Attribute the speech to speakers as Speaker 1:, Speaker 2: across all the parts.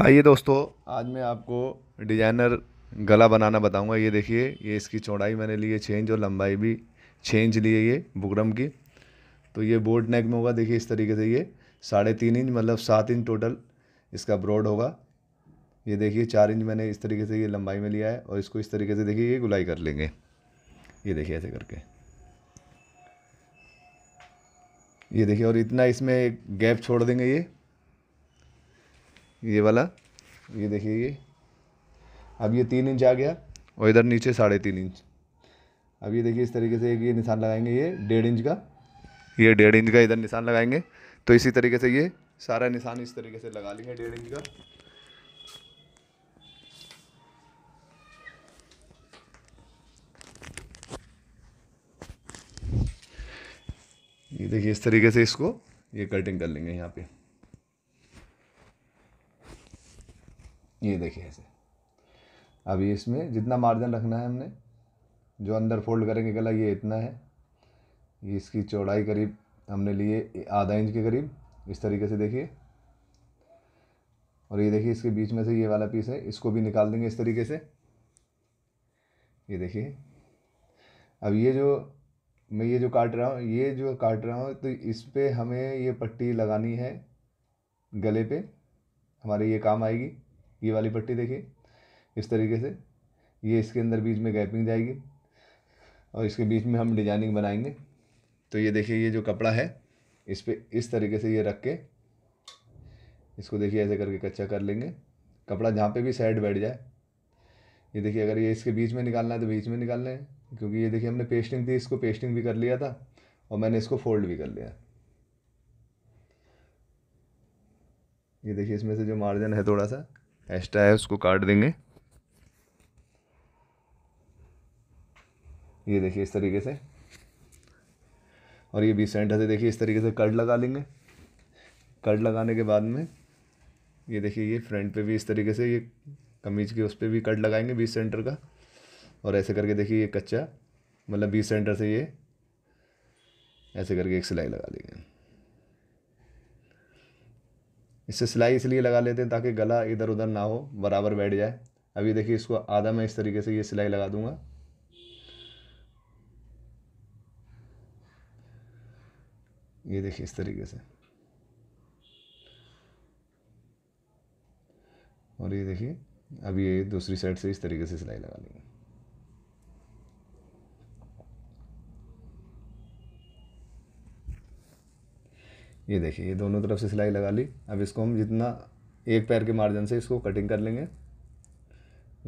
Speaker 1: आइए दोस्तों आज मैं आपको डिजाइनर गला बनाना बताऊंगा ये देखिए ये इसकी चौड़ाई मैंने ली है चेंज और लंबाई भी चेंज ली है ये बुकरम की तो ये बोर्ड नेक में होगा देखिए इस तरीके से ये साढ़े तीन इंच मतलब सात इंच टोटल इसका ब्रॉड होगा ये देखिए चार इंच मैंने इस तरीके से ये लंबाई में लिया है और इसको इस तरीके से देखिए ये गुलाई कर लेंगे ये देखिए ऐसे करके ये देखिए और इतना इसमें एक गैप छोड़ देंगे ये ये वाला ये देखिए ये अब ये तीन इंच आ गया और इधर नीचे साढ़े तीन इंच अब ये देखिए इस तरीके से एक ये निशान लगाएंगे ये डेढ़ इंच का ये डेढ़ इंच का इधर निशान लगाएंगे तो इसी तरीके से ये सारा निशान इस तरीके से लगा लेंगे डेढ़ इंच का ये देखिए इस तरीके से इसको ये कटिंग कर लेंगे यहाँ पे ये देखिए ऐसे अभी इसमें जितना मार्जिन रखना है हमने जो अंदर फोल्ड करेंगे गला ये इतना है ये इसकी चौड़ाई करीब हमने लिए आधा इंच के करीब इस तरीके से देखिए और ये देखिए इसके बीच में से ये वाला पीस है इसको भी निकाल देंगे इस तरीके से ये देखिए अब ये जो मैं ये जो काट रहा हूँ ये जो काट रहा हूँ तो इस पर हमें ये पट्टी लगानी है गले पे हमारे ये काम आएगी ये वाली पट्टी देखिए इस तरीके से ये इसके अंदर बीच में गैपिंग जाएगी और इसके बीच में हम डिजाइनिंग बनाएंगे तो ये देखिए ये जो कपड़ा है इस पर इस तरीके से ये रख के इसको देखिए ऐसे करके कच्चा कर लेंगे कपड़ा जहाँ पे भी साइड बैठ जाए ये देखिए अगर ये इसके बीच में निकालना है तो बीच में निकाल लें क्योंकि ये देखिए हमने पेस्टिंग थी इसको पेस्टिंग भी कर लिया था और मैंने इसको फोल्ड भी कर लिया ये देखिए इसमें से जो मार्जिन है थोड़ा सा एस्टा है उसको काट देंगे ये देखिए इस तरीके से और ये बीस सेंटर से देखिए इस तरीके से कट लगा लेंगे कट लगाने के बाद में ये देखिए ये फ्रंट पे भी इस तरीके से ये कमीज के उस पर भी कट लगाएंगे बीस सेंटर का और ऐसे करके देखिए ये कच्चा मतलब बीस सेंटर से ये ऐसे करके एक सिलाई लगा देंगे इससे सिलाई इसलिए लगा लेते हैं ताकि गला इधर उधर ना हो बराबर बैठ जाए अभी देखिए इसको आधा मैं इस तरीके से ये सिलाई लगा दूंगा ये देखिए इस तरीके से और ये देखिए अभी ये दूसरी साइड से इस तरीके से सिलाई लगा लेंगे ये देखिए ये दोनों तरफ से सिलाई लगा ली अब इसको हम जितना एक पैर के मार्जिन से इसको कटिंग कर लेंगे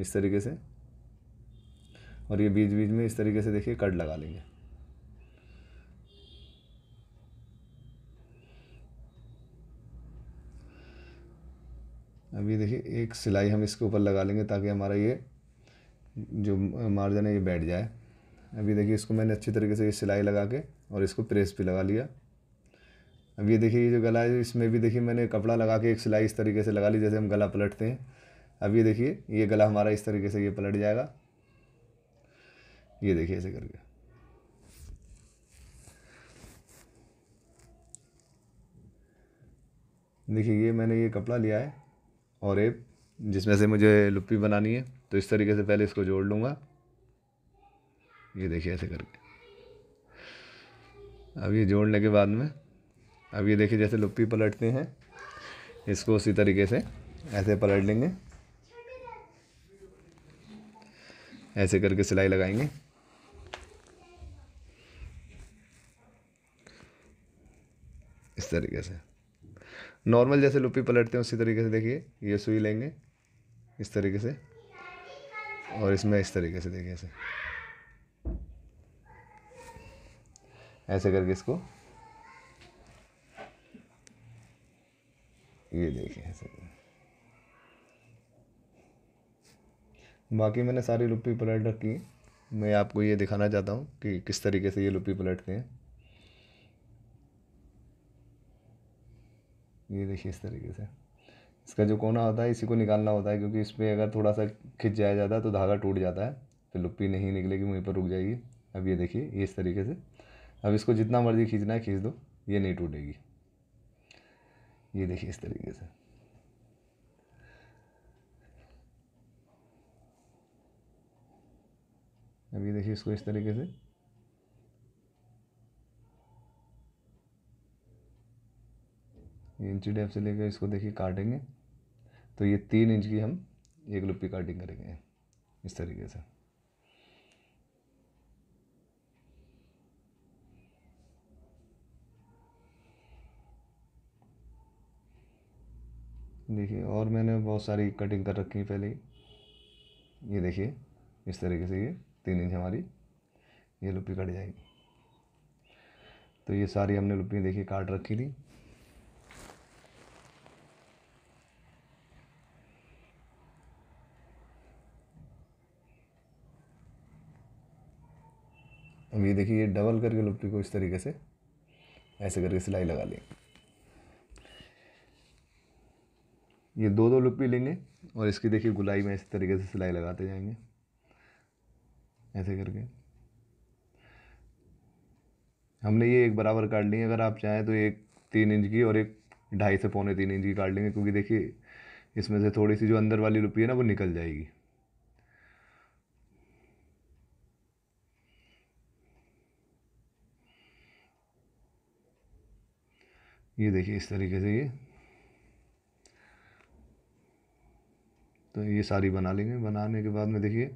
Speaker 1: इस तरीके से और ये बीच बीच में इस तरीके से देखिए कट लगा लेंगे अभी देखिए एक सिलाई हम इसके ऊपर लगा लेंगे ताकि हमारा ये जो मार्जिन है ये बैठ जाए अभी देखिए इसको मैंने अच्छी तरीके से ये सिलाई लगा के और इसको प्रेस भी लगा लिया अब ये देखिए ये जो गला है इसमें भी देखिए मैंने कपड़ा लगा के एक सिलाई इस तरीके से लगा ली जैसे हम गला पलटते हैं अब ये देखिए ये गला हमारा इस तरीके से ये पलट जाएगा ये देखिए ऐसे करके देखिए ये मैंने ये कपड़ा लिया है और एप जिसमें से मुझे लुप्पी बनानी है तो इस तरीके से पहले इसको जोड़ लूँगा ये देखिए ऐसे करके अब ये जोड़ने के बाद में अब ये देखिए जैसे लुप्पी पलटते हैं इसको उसी तरीके से ऐसे पलट लेंगे ऐसे करके सिलाई लगाएंगे इस तरीके से नॉर्मल जैसे लुप्पी पलटते हैं उसी तरीके से देखिए ये सुई लेंगे इस तरीके से और इसमें इस तरीके से देखिए ऐसे ऐसे करके इसको ये देखिए ऐसे बाकी मैंने सारी लुप्पी पलट रखी है मैं आपको ये दिखाना चाहता हूँ कि किस तरीके से ये लुप्पी पलटते हैं ये देखिए इस तरीके से इसका जो कोना होता है इसी को निकालना होता है क्योंकि इस पर अगर थोड़ा सा खिंच जाया जाता है तो धागा टूट जाता है फिर तो लुप्पी नहीं निकलेगी वहीं पर रुक जाएगी अब ये देखिए इस तरीके से अब इसको जितना मर्ज़ी खींचना है खींच दो ये नहीं टूटेगी ये देखिए इस तरीके से अब ये देखिए इसको इस तरीके से इंची डेप से लेकर इसको देखिए काटेंगे तो ये तीन इंच की हम एक लुप्पी काटिंग करेंगे इस तरीके से देखिए और मैंने बहुत सारी कटिंग कर रखी है पहले ये देखिए इस तरीके से ये तीन इंच हमारी ये लुपी कट जाएगी तो ये सारी हमने लुपी देखिए काट रखी थी अब ये देखिए ये डबल करके लुप्पी को इस तरीके से ऐसे करके सिलाई लगा लेंगे ये दो दो लुपी लेंगे और इसकी देखिए गुलाई में इस तरीके से सिलाई लगाते जाएंगे ऐसे करके हमने ये एक बराबर काट ली है अगर आप चाहें तो एक तीन इंच की और एक ढाई से पौने तीन इंच की काट लेंगे क्योंकि देखिए इसमें से थोड़ी सी जो अंदर वाली रुपी है ना वो निकल जाएगी ये देखिए इस तरीके से ये तो ये सारी बना लेंगे बनाने के बाद में देखिए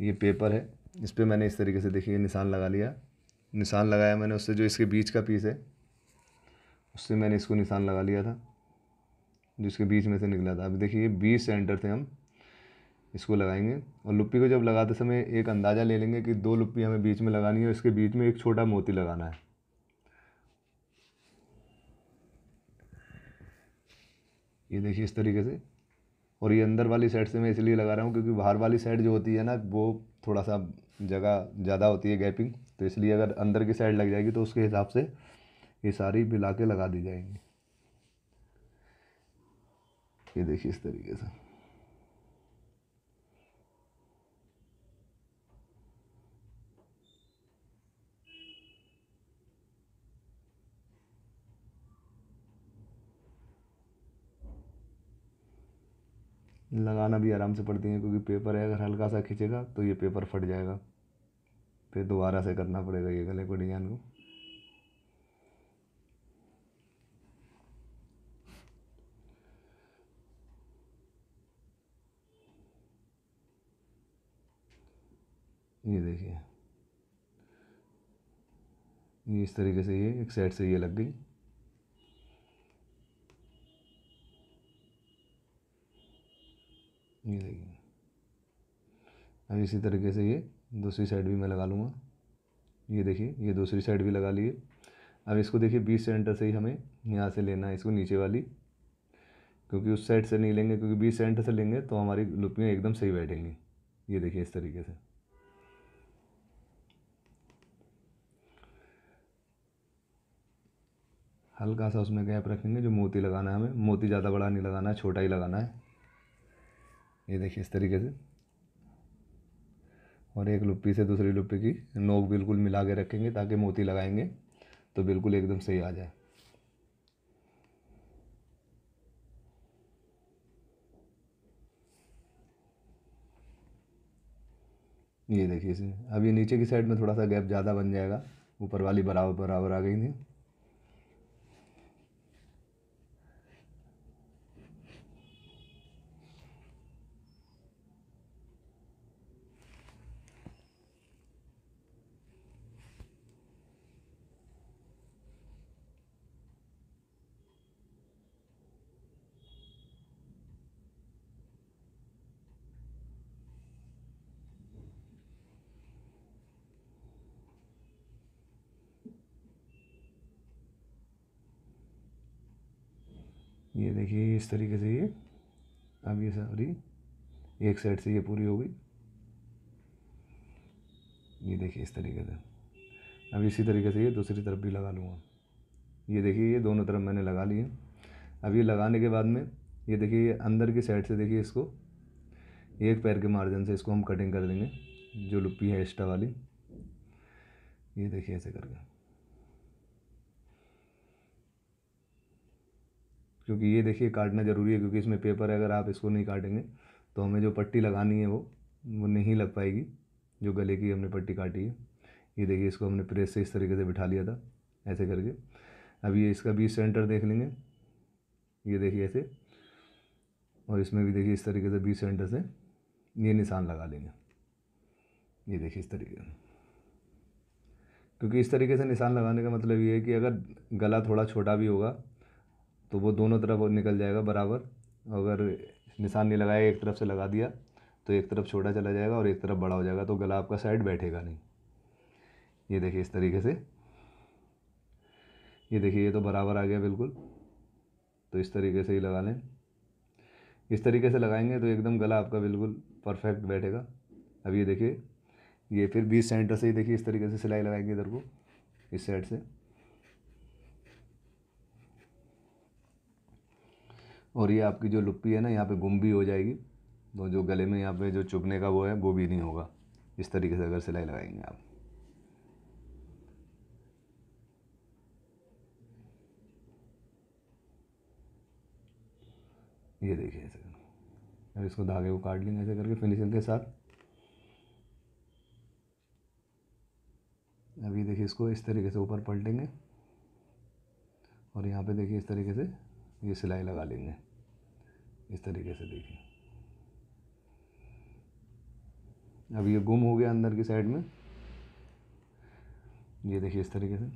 Speaker 1: ये पेपर है इस पर मैंने इस तरीके से देखिए निशान लगा लिया निशान लगाया मैंने उससे जो इसके बीच का पीस है उससे मैंने इसको निशान लगा लिया था जो इसके बीच में से निकला था अब देखिए बीस सेंटर थे हम इसको लगाएंगे और लुप्पी को जब लगाते समय एक अंदाज़ा ले लेंगे कि दो लुप्पी हमें बीच में लगानी है और इसके बीच में एक छोटा मोती लगाना है ये देखिए इस तरीके से और ये अंदर वाली साइड से मैं इसलिए लगा रहा हूँ क्योंकि बाहर वाली साइड जो होती है ना वो थोड़ा सा जगह ज़्यादा होती है गैपिंग तो इसलिए अगर अंदर की साइड लग जाएगी तो उसके हिसाब से ये सारी मिला के लगा दी जाएंगी ये देखिए इस तरीके से लगाना भी आराम से पड़ती हैं क्योंकि पेपर है अगर हल्का सा खींचेगा तो ये पेपर फट जाएगा फिर दोबारा से करना पड़ेगा ये गले को डिजाइन को ये देखिए ये इस तरीके से ये एक साइड से ये लग गई अब इसी तरीके से ये दूसरी साइड भी मैं लगा लूँगा ये देखिए ये दूसरी साइड भी लगा लिए अब इसको देखिए बीस सेंटर से ही हमें यहाँ से लेना है इसको नीचे वाली क्योंकि उस साइड से नहीं लेंगे क्योंकि बीस सेंटर से लेंगे तो हमारी लुपियाँ एकदम सही बैठेंगी ये देखिए इस तरीके से हल्का सा उसमें गैप रखेंगे जो मोती लगाना है हमें मोती ज़्यादा बड़ा नहीं लगाना है छोटा ही लगाना है ये देखिए इस तरीके से और एक लुप्पी से दूसरी लुप्पी की नोक बिल्कुल मिला के रखेंगे ताकि मोती लगाएंगे तो बिल्कुल एकदम सही आ जाए ये देखिए इसमें अब ये नीचे की साइड में थोड़ा सा गैप ज़्यादा बन जाएगा ऊपर वाली बराबर बराबर आ गई थी ये देखिए इस तरीके से ये अब ये सारी एक साइड से ये पूरी हो गई ये देखिए इस तरीके से अब इसी तरीके से ये दूसरी तरफ भी लगा लूँगा ये देखिए ये दोनों तरफ मैंने लगा लिए अब ये लगाने के बाद में ये देखिए ये अंदर की साइड से देखिए इसको एक पैर के मार्जिन से इसको हम कटिंग कर देंगे जो लुप्पी है एक्स्ट्रा वाली ये देखिए ऐसे करके क्योंकि ये देखिए काटना ज़रूरी है क्योंकि इसमें पेपर है अगर आप इसको नहीं काटेंगे तो हमें जो पट्टी लगानी है वो वो नहीं लग पाएगी जो गले की हमने पट्टी काटी है ये देखिए इसको हमने प्रेस से इस तरीके से बिठा लिया था ऐसे करके अब ये इसका भी सेंटर देख लेंगे ये देखिए ऐसे और इसमें भी देखिए इस तरीके से बीस सेंटर से ये निशान लगा लेंगे ये देखिए इस तरीके से क्योंकि इस तरीके से निशान लगाने का मतलब ये है कि अगर गला थोड़ा छोटा भी होगा तो वो दोनों तरफ निकल जाएगा बराबर अगर निशान नहीं लगाया एक तरफ से लगा दिया तो एक तरफ छोटा चला जाएगा और एक तरफ बड़ा हो जाएगा तो गला आपका साइड बैठेगा नहीं ये देखिए इस तरीके से ये देखिए ये तो बराबर आ गया बिल्कुल तो इस तरीके से ही लगा लें इस तरीके से लगाएंगे तो एकदम गला आपका बिल्कुल परफेक्ट बैठेगा अब ये देखिए ये फिर बीस सेंटर से ही देखिए इस तरीके से सिलाई लगाएंगे इधर को इस साइड से और ये आपकी जो लुप्पी है ना यहाँ पे गुम भी हो जाएगी तो जो गले में यहाँ पे जो चुभने का वो है वो भी नहीं होगा इस तरीके से अगर सिलाई लगाएंगे आप ये देखिए ऐसे अब इसको धागे को काट लेंगे ऐसे करके फिनिशिंग के साथ अभी देखिए इसको इस तरीके से ऊपर पलटेंगे और यहाँ पे देखिए इस तरीके से ये सिलाई लगा लेंगे इस तरीके से देखिए अब ये गुम हो गया अंदर की साइड में ये देखिए इस तरीके से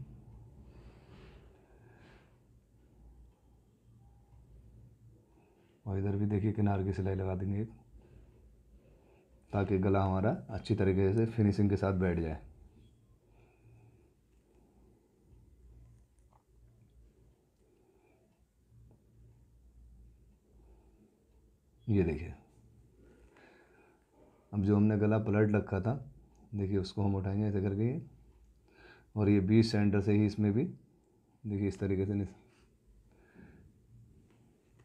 Speaker 1: और इधर भी देखिए किनार की सिलाई लगा देंगे एक ताकि गला हमारा अच्छी तरीके से फिनिशिंग के साथ बैठ जाए ये देखिए अब जो हमने गला पलट रखा था देखिए उसको हम उठाएंगे ऐसे करके ये और ये बीच सेंटर से ही इसमें भी देखिए इस तरीके से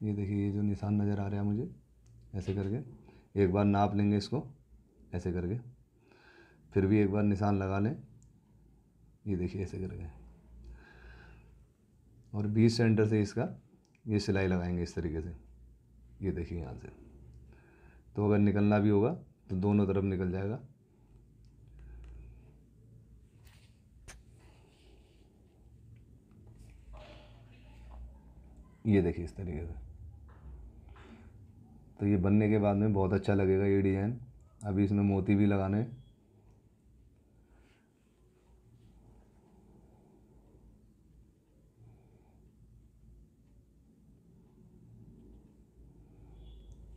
Speaker 1: ये देखिए ये जो निशान नज़र आ रहा है मुझे ऐसे करके एक बार नाप लेंगे इसको ऐसे करके फिर भी एक बार निशान लगा लें ये देखिए ऐसे करके और बीस सेंटर से इसका ये सिलाई लगाएंगे इस तरीके से ये देखिए यहाँ से तो अगर निकलना भी होगा तो दोनों तरफ निकल जाएगा ये देखिए इस तरीके से तो ये बनने के बाद में बहुत अच्छा लगेगा ये डिज़ाइन अभी इसमें मोती भी लगाने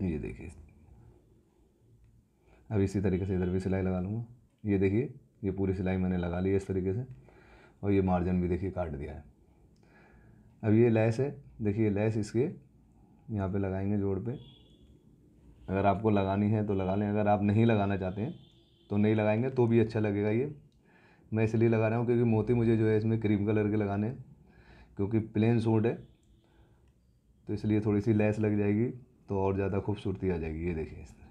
Speaker 1: ये देखिए अब इसी तरीके से इधर भी सिलाई लगा लूँगा ये देखिए ये पूरी सिलाई मैंने लगा ली है इस तरीके से और ये मार्जिन भी देखिए काट दिया है अब ये लैस है देखिए लैस इसके यहाँ पे लगाएंगे जोड़ पे अगर आपको लगानी है तो लगा लें अगर आप नहीं लगाना चाहते हैं तो नहीं लगाएंगे तो भी अच्छा लगेगा ये मैं इसलिए लगा रहा हूँ क्योंकि मोती मुझे जो है इसमें क्रीम कलर के लगाने हैं क्योंकि प्लेन सूट है तो इसलिए थोड़ी सी लैस लग जाएगी तो और ज़्यादा खूबसूरती आ जाएगी ये देखिए इसमें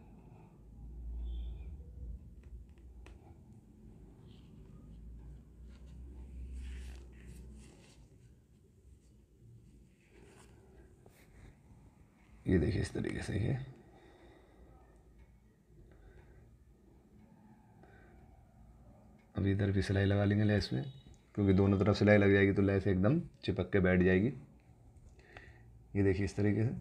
Speaker 1: ये देखिए इस तरीके से ये अब इधर भी सिलाई लगा लेंगे लैस में क्योंकि दोनों तरफ सिलाई लग जाएगी तो लैस एकदम चिपक के बैठ जाएगी ये देखिए इस तरीके से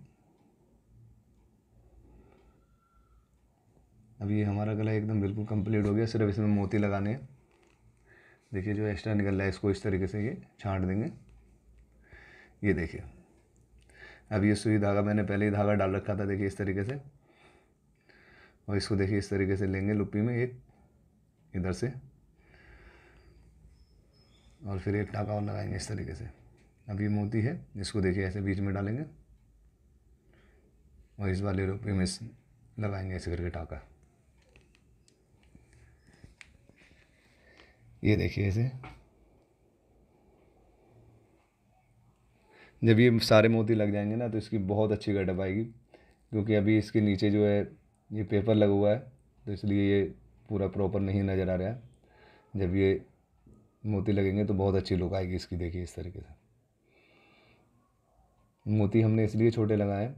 Speaker 1: अब ये हमारा गला एकदम बिल्कुल कंप्लीट हो गया सिर्फ इसमें मोती लगाने हैं देखिए जो एक्स्ट्रा निकल रहा है इसको इस तरीके से ये छाँट देंगे ये देखिए अब ये सुई धागा मैंने पहले ही धागा डाल रखा था देखिए इस तरीके से और इसको देखिए इस तरीके से लेंगे लुप्पी में एक इधर से और फिर एक टाका और लगाएंगे इस तरीके से अब ये मोती है इसको देखिए ऐसे बीच में डालेंगे और इस वाले रुपये में लगाएंगे ऐसे करके टाका ये देखिए इसे जब ये सारे मोती लग जाएंगे ना तो इसकी बहुत अच्छी गटअप आएगी क्योंकि अभी इसके नीचे जो है ये पेपर लगा हुआ है तो इसलिए ये पूरा प्रॉपर नहीं नज़र आ रहा है जब ये मोती लगेंगे तो बहुत अच्छी लुक आएगी इसकी देखिए इस तरीके से मोती हमने इसलिए छोटे लगाए हैं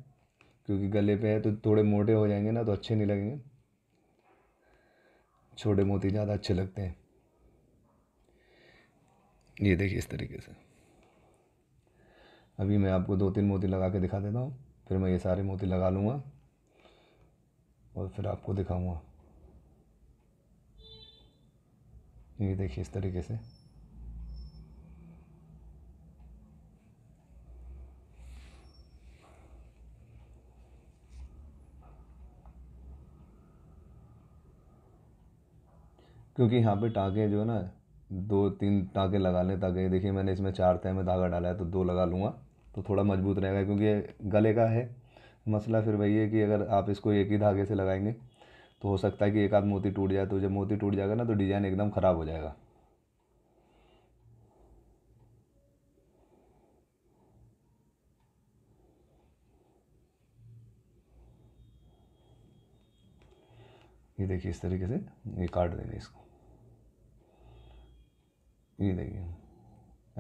Speaker 1: क्योंकि गले पे है तो थोड़े मोटे हो जाएंगे ना तो अच्छे नहीं लगेंगे छोटे मोती ज़्यादा अच्छे लगते हैं ये देखिए इस तरीके से अभी मैं आपको दो तीन मोती लगा के दिखा देता हूँ फिर मैं ये सारे मोती लगा लूँगा और फिर आपको दिखाऊँगा ये देखिए इस तरीके से क्योंकि यहाँ पे टाँगे जो है ना दो तीन टाँके लगा लें ताकि देखिए मैंने इसमें चार तय में धागा डाला है तो दो लगा लूँगा तो थोड़ा मजबूत रहेगा क्योंकि गले का है मसला फिर वही है कि अगर आप इसको एक ही धागे से लगाएंगे तो हो सकता है कि एक आध मोती टूट जाए तो जब मोती टूट जाएगा ना तो डिज़ाइन एकदम ख़राब हो जाएगा ये देखिए इस तरीके से ये काट देंगे इसको ये देखिए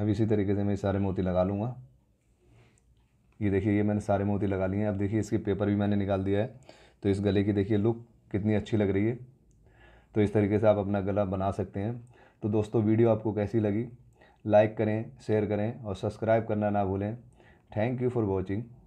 Speaker 1: अब इसी तरीके से मैं सारे मोती लगा लूँगा ये देखिए ये मैंने सारे मोती लगा लिए हैं अब देखिए इसके पेपर भी मैंने निकाल दिया है तो इस गले की देखिए लुक कितनी अच्छी लग रही है तो इस तरीके से आप अपना गला बना सकते हैं तो दोस्तों वीडियो आपको कैसी लगी लाइक करें शेयर करें और सब्सक्राइब करना ना भूलें थैंक यू फॉर वॉचिंग